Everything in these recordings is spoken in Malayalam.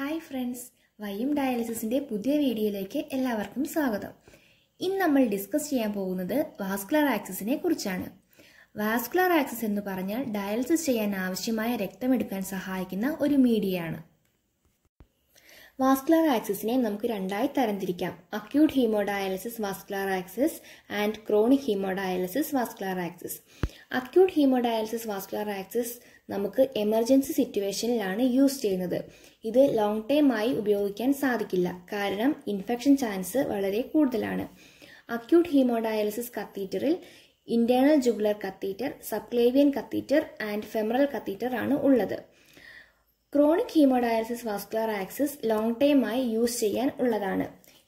ഹായ് ഫ്രണ്ട്സ് വൈം ഡയാലിസിസിൻ്റെ പുതിയ വീഡിയോയിലേക്ക് എല്ലാവർക്കും സ്വാഗതം ഇന്ന് നമ്മൾ ഡിസ്കസ് ചെയ്യാൻ പോകുന്നത് വാസ്കുലർ ആക്സിസിനെ കുറിച്ചാണ് വാസ്കുലർ ആക്സിസ് എന്ന് പറഞ്ഞാൽ ഡയാലിസിസ് ചെയ്യാൻ ആവശ്യമായ രക്തമെടുക്കാൻ സഹായിക്കുന്ന ഒരു മീഡിയയാണ് വാസ്കുലർ ആക്സിസിനെ നമുക്ക് രണ്ടായി തരംതിരിക്കാം acute hemodialysis vascular access and chronic hemodialysis vascular access acute hemodialysis vascular access നമുക്ക് എമർജൻസി സിറ്റുവേഷനിലാണ് യൂസ് ചെയ്യുന്നത് ഇത് ലോങ് ടൈം ആയി ഉപയോഗിക്കാൻ സാധിക്കില്ല കാരണം ഇൻഫെക്ഷൻ ചാൻസ് വളരെ കൂടുതലാണ് അക്യൂട്ട് ഹീമോഡയാലിസിസ് കത്തീറ്ററിൽ internal jugular catheter subclavian catheter and femoral catheter ആണ് ഉള്ളത് chronic hemodialysis vascular access long ടൈമായി യൂസ് ചെയ്യാൻ ഉള്ളതാണ്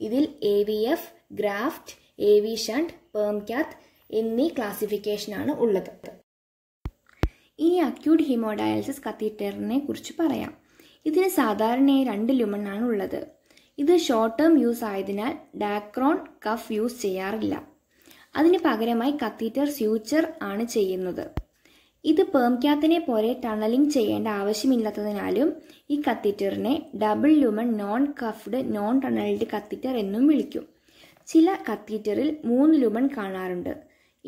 ഇതിൽ A V F graft A V shunt permcath എന്നീ ക്ലാസിഫിക്കേഷനാണ് ഉള്ളത് ഇനി അക്യൂട്ട് ഹീമോഡയാലിസിസ് കത്തീറ്ററിനെ കുറിച്ച് പറയാം ഇതിന് സാധാരണയായി രണ്ട് ലുമണാണ് ഉള്ളത് ഇത് ഷോർട്ട് ടേം യൂസ് ആയതിനാൽ ഡാക്രോൺ കഫ് യൂസ് ചെയ്യാറില്ല അതിന് പകരമായി കത്തീറ്റർ സ്യൂച്ചർ ആണ് ചെയ്യുന്നത് ഇത് പേംക്യാത്തിനെ പോലെ ടണലിംഗ് ചെയ്യേണ്ട ആവശ്യമില്ലാത്തതിനാലും ഈ കത്തീറ്ററിനെ double lumen non cuffed non tunnelled catheter എന്നും വിളിക്കും ചില കത്തീറ്ററിൽ മൂന്ന് ലുമൺ കാണാറുണ്ട്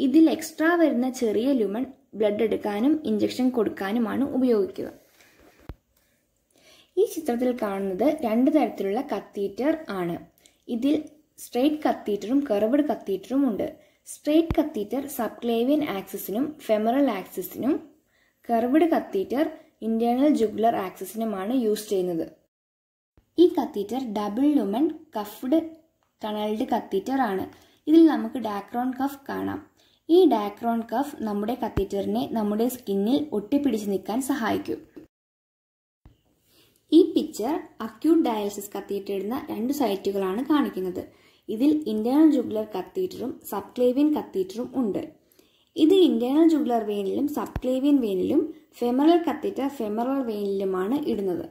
ഇതിൽ എക്സ്ട്രാ വരുന്ന ചെറിയ ലുമൺ ബ്ലഡ് എടുക്കാനും ഇഞ്ചക്ഷൻ കൊടുക്കാനുമാണ് ഉപയോഗിക്കുക ഈ ചിത്രത്തിൽ കാണുന്നത് രണ്ട് തരത്തിലുള്ള കത്തീറ്റർ ആണ് ഇതിൽ സ്ട്രെയിറ്റ് കത്തീറ്ററും കർവ്ഡ് കത്തീറ്ററും ഉണ്ട് സ്ട്രേറ്റ് കത്തീറ്റർ സബ്ക്ലേവിയൻ ആക്സിസിനും ഫെമറൽ ആക്സിസിനും കർവ്ഡ് കത്തീറ്റർ ഇന്റേണൽ ജുഗ്ലർ ആക്സിസിനുമാണ് യൂസ് ചെയ്യുന്നത് ഈ catheter double lumen cuffed tunnelled catheter ആണ് ഇതിൽ നമുക്ക് ഡാക്രോൺ കഫ് കാണാം ഈ ഡാക്രോൺ കഫ് നമ്മുടെ കത്തീറ്ററിനെ നമ്മുടെ സ്കിന്നിൽ ഒട്ടിപ്പിടിച്ച് നിൽക്കാൻ സഹായിക്കും ഈ പിക്ചർ അക്യൂട്ട് ഡയാലിസിസ് കത്തീറ്റർ ഇടുന്ന രണ്ട് സൈറ്റുകളാണ് കാണിക്കുന്നത് ഇതിൽ ഇന്റേണൽ ജുബുലർ കത്തീറ്ററും സബ്ക്ലേവിയൻ കത്തീറ്ററും ഉണ്ട് ഇത് ഇന്റേണൽ ജുബുലർ വെയിനിലും സബ്ക്ലേവിയൻ വെയിനിലും ഫെമറൽ കത്തീറ്റർ ഫെമറൽ വെയിനിലുമാണ് ഇടുന്നത്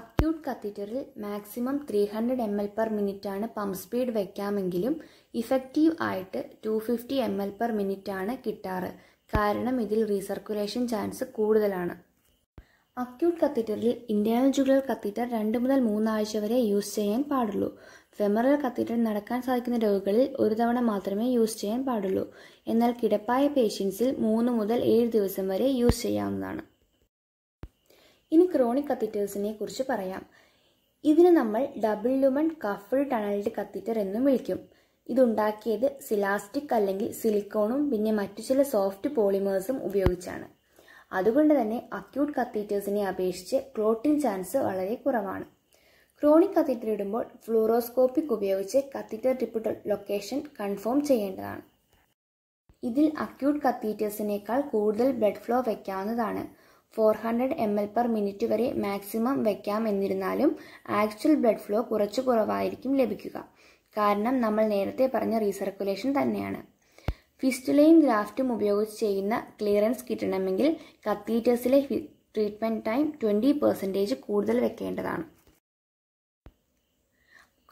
അക്യൂട്ട് കത്തീറ്ററിൽ maximum three hundred M L per മിനിറ്റാണ് പമ്പ് സ്പീഡ് വയ്ക്കാമെങ്കിലും ഇഫക്റ്റീവ് ആയിട്ട് two fifty M L per മിനിറ്റാണ് കിട്ടാറ് കാരണം ഇതിൽ റീസർക്കുലേഷൻ ചാൻസ് കൂടുതലാണ് അക്യൂട്ട് കത്തീറ്ററിൽ ഇന്റേണൽ ജുഗുലർ കത്തീറ്റർ രണ്ട് മുതൽ മൂന്നാഴ്ച വരെ യൂസ് ചെയ്യാൻ പാടുള്ളൂ ഫെമറൽ കത്തീറ്റർ നടക്കാൻ സാധിക്കുന്ന രോഗികളിൽ ഒരു തവണ മാത്രമേ യൂസ് ചെയ്യാൻ പാടുള്ളൂ എന്നാൽ കിടപ്പായ പേഷ്യൻസിൽ മൂന്ന് മുതൽ ഏഴ് ദിവസം വരെ യൂസ് ചെയ്യാവുന്നതാണ് ഇനി ക്രോണിക് കത്തീറ്റേഴ്സിനെ കുറിച്ച് പറയാം ഇതിനെ നമ്മൾ double lumen cuffed tunnelled catheter എന്നും വിളിക്കും ഇതുണ്ടാക്കിയത് സിലാസ്റ്റിക് അല്ലെങ്കിൽ സിലിക്കോണും പിന്നെ മറ്റു ചില സോഫ്റ്റ് പോളിമേഴ്സും ഉപയോഗിച്ചാണ് അതുകൊണ്ട് തന്നെ അക്യൂട്ട് കത്തീറ്റേഴ്സിനെ അപേക്ഷിച്ച് ക്ലോട്ടിംഗ് ചാൻസ് വളരെ കുറവാണ് ക്രോണിക് കത്തീറ്റർ ഇടുമ്പോൾ ഫ്ലൂറോസ്കോപ്പിക് ഉപയോഗിച്ച് കത്തീറ്റർ ടിപ്പ് ലൊക്കേഷൻ കൺഫേം ചെയ്യേണ്ടതാണ് ഇതിൽ അക്യൂട്ട് കത്തീറ്റേഴ്സിനേക്കാൾ കൂടുതൽ ബ്ലഡ് ഫ്ലോ വയ്ക്കാവുന്നതാണ് four hundred M L per minute വരെ മാക്സിമം വയ്ക്കാം എന്നിരുന്നാലും ആക്ച്വൽ ബ്ലഡ് ഫ്ലോ കുറച്ച് കുറവായിരിക്കും ലഭിക്കുക കാരണം നമ്മൾ നേരത്തെ പറഞ്ഞ റീസർക്കുലേഷൻ തന്നെയാണ് ഫിസ്റ്റുലയും ഗ്രാഫ്റ്റും ഉപയോഗിച്ച് ചെയ്യുന്ന ക്ലിയറൻസ് കിട്ടണമെങ്കിൽ കത്തീറ്റേഴ്സിലെ ട്രീറ്റ്മെൻറ്റ് ടൈം ട്വൻറ്റി പെർസെൻറ്റേജ് കൂടുതൽ വെക്കേണ്ടതാണ്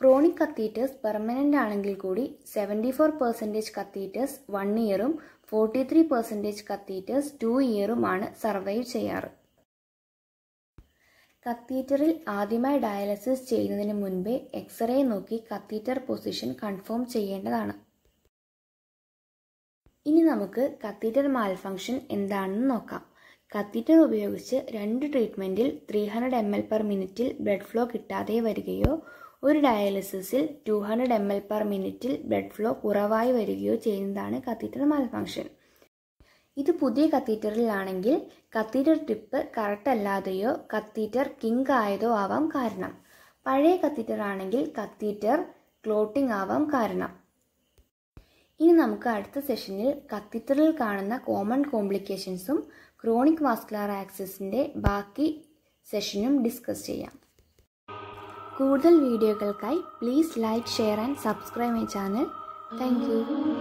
ക്രോണിക് കത്തീറ്റേഴ്സ് പെർമനൻ്റ് ആണെങ്കിൽ കൂടി seventy four percentage catheters one ഇയറും forty three percentage catheters two ഇയറുമാണ് സർവൈവ് ചെയ്യാറ് കത്തീറ്ററിൽ ആദ്യമായി ഡയാലിസിസ് ചെയ്യുന്നതിന് മുൻപേ എക്സ്റേ നോക്കി കത്തീറ്റർ പൊസിഷൻ കൺഫേം ചെയ്യേണ്ടതാണ് ഇനി നമുക്ക് കത്തീറ്റർ ഫംഗ്ഷൻ എന്താണെന്ന് നോക്കാം കത്തീറ്റർ ഉപയോഗിച്ച് രണ്ട് ട്രീറ്റ്മെൻറ്റിൽ three hundred M L per മിനിറ്റിൽ ബ്ലഡ് ഫ്ലോ കിട്ടാതെ വരികയോ ഒരു ഡയാലിസിസിൽ two hundred M L per മിനിറ്റിൽ ബ്ലഡ് ഫ്ലോ കുറവായി വരികയോ ചെയ്യുന്നതാണ് കത്തീറ്റർ ഫംഗ്ഷൻ ഇത് പുതിയ കത്തീറ്ററിലാണെങ്കിൽ കത്തീറ്റർ ടിപ്പ് കറക്റ്റ് അല്ലാതെയോ കത്തീറ്റർ കിങ്ക് ആയതോ ആവാം കാരണം പഴയ കത്തീറ്റർ ആണെങ്കിൽ കത്തീറ്റർ ക്ലോട്ടിംഗ് ആവാം കാരണം ഇനി നമുക്ക് അടുത്ത സെഷനിൽ കത്തീറ്ററിൽ കാണുന്ന കോമൺ കോംപ്ലിക്കേഷൻസും ക്രോണിക് വാസ്കുലർ ആക്സിസിൻ്റെ ബാക്കി സെഷനും ഡിസ്കസ് ചെയ്യാം കൂടുതൽ വീഡിയോകൾക്കായി please like share and subscribe my channel thank